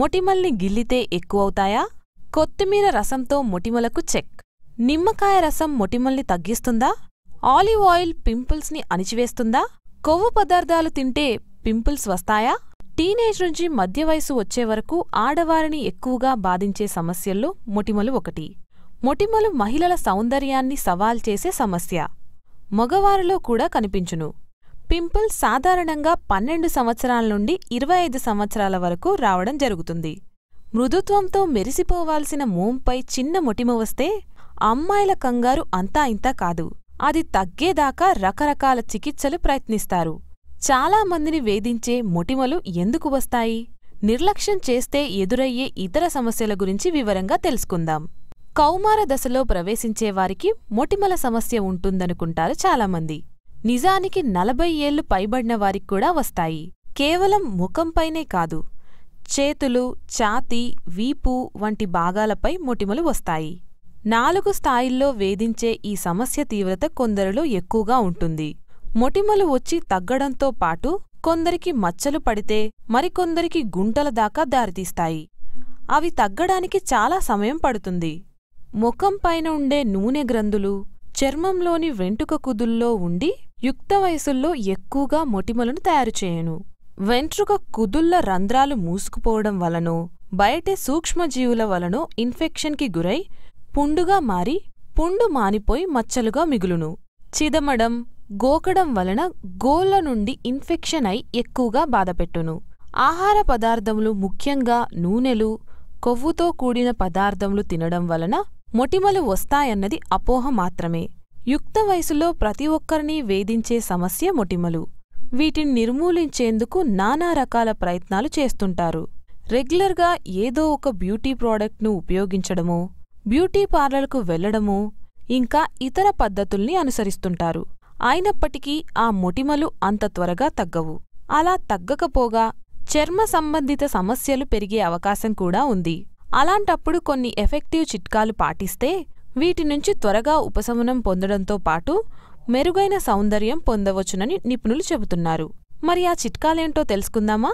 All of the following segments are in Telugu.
మొటిమల్ని గిల్లితే ఎక్కువవుతాయా కొత్తిమీర రసంతో మొటిమలకు చెక్ నిమ్మకాయ రసం మొటిమల్ని తగ్గిస్తుందా ఆలివ్ ఆయిల్ పింపుల్స్ని అణిచివేస్తుందా కొవ్వు పదార్థాలు తింటే పింపుల్స్ వస్తాయా టీనేజ్ నుంచి మధ్య వయసు వచ్చే వరకు ఆడవారిని ఎక్కువగా బాధించే సమస్యల్లో మొటిమలు ఒకటి మొటిమలు మహిళల సౌందర్యాన్ని సవాల్ చేసే సమస్య మగవారిలో కూడా కనిపించును పింపుల్స్ సాధారణంగా పన్నెండు సంవత్సరాల నుండి ఇరవై ఐదు సంవత్సరాల వరకు రావడం జరుగుతుంది మృదుత్వంతో మెరిసిపోవాల్సిన మోంపై చిన్న మొటిమ వస్తే అమ్మాయిల కంగారు అంతా ఇంతా కాదు అది తగ్గేదాకా రకరకాల చికిత్సలు ప్రయత్నిస్తారు చాలామందిని వేధించే మొటిమలు ఎందుకు వస్తాయి నిర్లక్ష్యం చేస్తే ఎదురయ్యే ఇతర సమస్యల గురించి వివరంగా తెలుసుకుందాం కౌమార దశలో ప్రవేశించేవారికి మొటిమల సమస్య ఉంటుందనుకుంటారు చాలామంది నిజానికి నలభై ఏళ్లు పైబడిన వారికి కూడా వస్తాయి కేవలం ముఖంపైనే కాదు చేతులు ఛాతి వీపు వంటి భాగాలపై మొటిమలు వస్తాయి నాలుగు స్థాయిల్లో వేధించే ఈ సమస్య తీవ్రత కొందరిలో ఎక్కువగా ఉంటుంది మొటిమలు వచ్చి తగ్గడంతో పాటు కొందరికి మచ్చలు పడితే మరికొందరికి గుంటల దాకా దారితీస్తాయి అవి తగ్గడానికి చాలా సమయం పడుతుంది ముఖంపైన ఉండే నూనె గ్రంథులు చర్మంలోని వెంటుక కుదుల్లో ఉండి యుక్త వయసుల్లో ఎక్కువగా మొటిమలను తయారుచేయను వెంట్రుక కుదుళ్ల రంధ్రాలు మూసుకుపోవడం వలనో బయటే సూక్ష్మజీవుల వలనో ఇన్ఫెక్షన్కి గురై పుండుగా మారి పుండు మానిపోయి మచ్చలుగా మిగులును చిదమడం గోకడం వలన గోళ్ల నుండి ఇన్ఫెక్షన్ అయి ఎక్కువగా బాధపెట్టును ఆహార పదార్థములు ముఖ్యంగా నూనెలు కొవ్వుతో కూడిన పదార్థములు తినడం వలన మొటిమలు వస్తాయన్నది అపోహ మాత్రమే యుక్త వయసులో ప్రతి ఒక్కరినీ వేధించే సమస్య మొటిమలు వీటిని నిర్మూలించేందుకు నానా రకాల ప్రయత్నాలు చేస్తుంటారు రెగ్యులర్గా ఏదో ఒక బ్యూటీ ప్రోడక్ట్ను ఉపయోగించడము బ్యూటీ పార్లర్కు వెళ్లడము ఇంకా ఇతర పద్ధతుల్ని అనుసరిస్తుంటారు అయినప్పటికీ ఆ మొటిమలు అంత త్వరగా తగ్గవు అలా తగ్గకపోగా చర్మ సంబంధిత సమస్యలు పెరిగే అవకాశం కూడా ఉంది అలాంటప్పుడు కొన్ని ఎఫెక్టివ్ చిట్కాలు పాటిస్తే వీటి నుంచి త్వరగా ఉపశమనం పొందడంతో పాటు మెరుగైన సౌందర్యం పొందవచ్చునని నిపుణులు చెబుతున్నారు మరి ఆ చిట్కాలేంటో తెలుసుకుందామా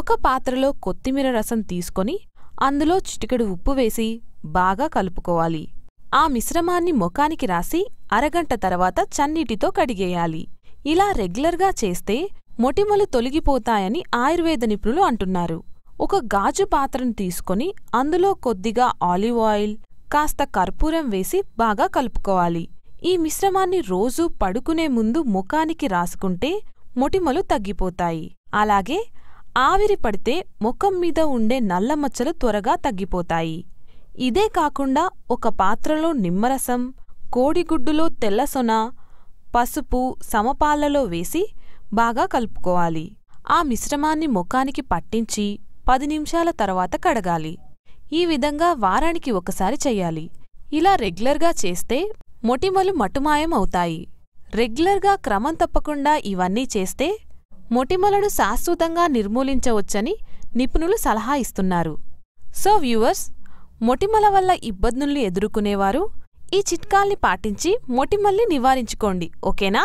ఒక పాత్రలో కొత్తిమీర రసం తీసుకొని అందులో చిటికెడు ఉప్పు వేసి బాగా కలుపుకోవాలి ఆ మిశ్రమాన్ని ముఖానికి రాసి అరగంట తర్వాత చన్నీటితో కడిగేయాలి ఇలా రెగ్యులర్గా చేస్తే మొటిమలు తొలగిపోతాయని ఆయుర్వేద నిపుణులు అంటున్నారు ఒక గాజు పాత్రను తీసుకొని అందులో కొద్దిగా ఆలివ్ ఆయిల్ కాస్త కర్పూరం వేసి బాగా కలుపుకోవాలి ఈ మిశ్రమాన్ని రోజూ పడుకునే ముందు ముఖానికి రాసుకుంటే మొటిమలు తగ్గిపోతాయి అలాగే ఆవిరి పడితే ముఖం మీద ఉండే నల్లమచ్చలు త్వరగా తగ్గిపోతాయి ఇదే కాకుండా ఒక పాత్రలో నిమ్మరసం కోడిగుడ్డులో తెల్లసొన పసుపు సమపాలలో వేసి బాగా కలుపుకోవాలి ఆ మిశ్రమాన్ని ముఖానికి పట్టించి పది నిమిషాల తర్వాత కడగాలి ఈ విధంగా వారానికి ఒకసారి చెయ్యాలి ఇలా రెగ్యులర్గా చేస్తే మొటిమలు మటుమాయం అవుతాయి రెగ్యులర్గా క్రమం తప్పకుండా ఇవన్నీ చేస్తే మొటిమలను శాశ్వతంగా నిర్మూలించవచ్చని నిపుణులు సలహా ఇస్తున్నారు సో వ్యూవర్స్ మొటిమల వల్ల ఇబ్బందుల్ని ఎదుర్కొనేవారు ఈ చిట్కాల్ని పాటించి మొటిమల్ని నివారించుకోండి ఓకేనా